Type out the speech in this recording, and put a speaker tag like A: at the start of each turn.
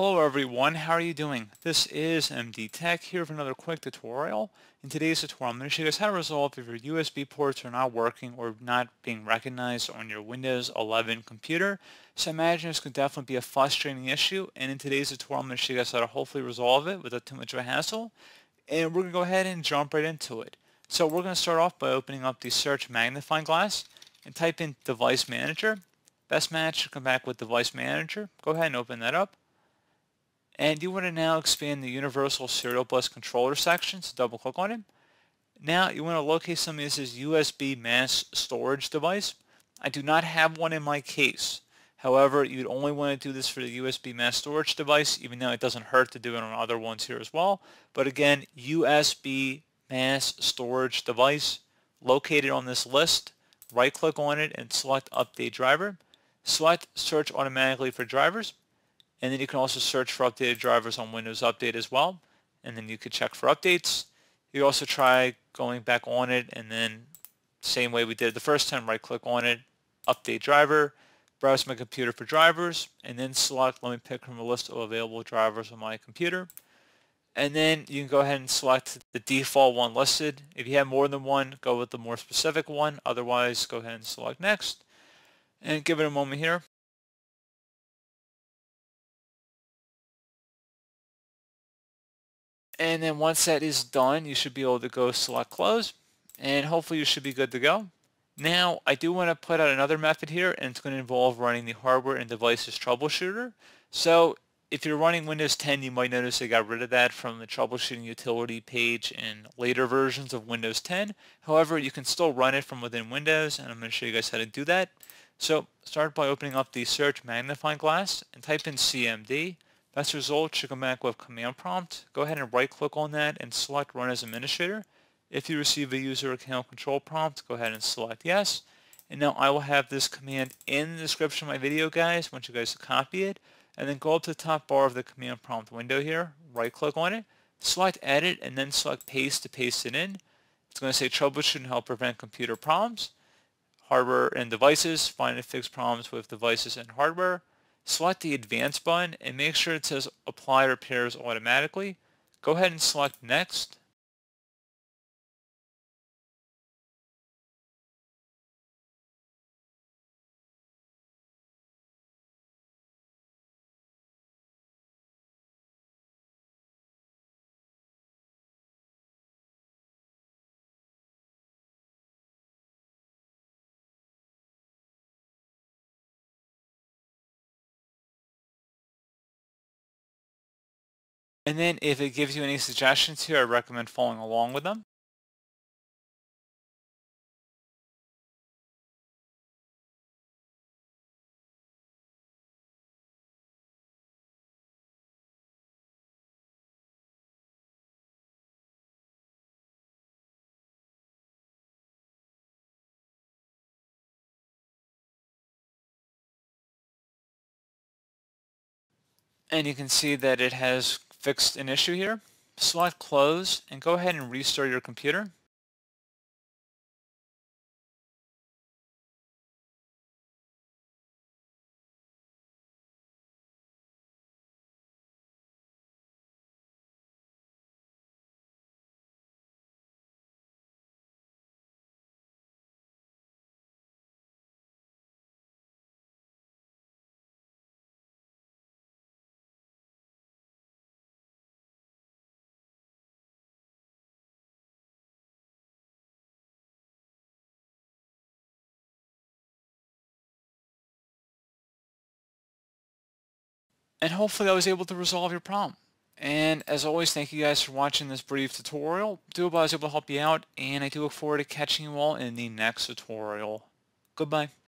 A: Hello everyone, how are you doing? This is MD Tech here with another quick tutorial. In today's tutorial, I'm going to show you guys how to resolve if your USB ports are not working or not being recognized on your Windows 11 computer. So I imagine this could definitely be a frustrating issue, and in today's tutorial, I'm going to show you guys how to hopefully resolve it without too much of a hassle. And we're going to go ahead and jump right into it. So we're going to start off by opening up the search magnifying glass and type in Device Manager. Best match should come back with Device Manager. Go ahead and open that up. And you want to now expand the Universal Serial Bus Controller section, so double click on it. Now you want to locate something that says USB mass storage device. I do not have one in my case. However, you'd only want to do this for the USB mass storage device, even though it doesn't hurt to do it on other ones here as well. But again, USB mass storage device located on this list. Right click on it and select update driver. Select search automatically for drivers. And then you can also search for updated drivers on Windows Update as well. And then you could check for updates. You also try going back on it and then same way we did the first time, right click on it, update driver, browse my computer for drivers, and then select let me pick from a list of available drivers on my computer. And then you can go ahead and select the default one listed. If you have more than one, go with the more specific one. Otherwise, go ahead and select next. And give it a moment here.
B: And then once
A: that is done, you should be able to go select close and hopefully you should be good to go. Now, I do want to put out another method here and it's going to involve running the hardware and devices troubleshooter. So if you're running Windows 10, you might notice they got rid of that from the troubleshooting utility page in later versions of Windows 10. However, you can still run it from within Windows, and I'm going to show you guys how to do that. So start by opening up the search magnifying glass and type in CMD. As a result you come back with command prompt. Go ahead and right click on that and select run as administrator. If you receive a user account control prompt, go ahead and select yes. And now I will have this command in the description of my video, guys. I want you guys to copy it. And then go up to the top bar of the command prompt window here, right click on it, select edit, and then select paste to paste it in. It's going to say troubleshoot and help prevent computer problems, hardware and devices, find and fix problems with devices and hardware select the Advanced button and make sure it says Apply Repairs Automatically. Go ahead and select
C: Next.
B: And then if it gives you any suggestions here, I recommend following along with them. and you can see that it has fixed an issue here, select close and go ahead and restart your computer.
A: And hopefully I was able to resolve your problem. And as always, thank you guys for watching this brief tutorial. Do hope I was able to help you out, and I do look forward to catching you all in the next tutorial.
C: Goodbye.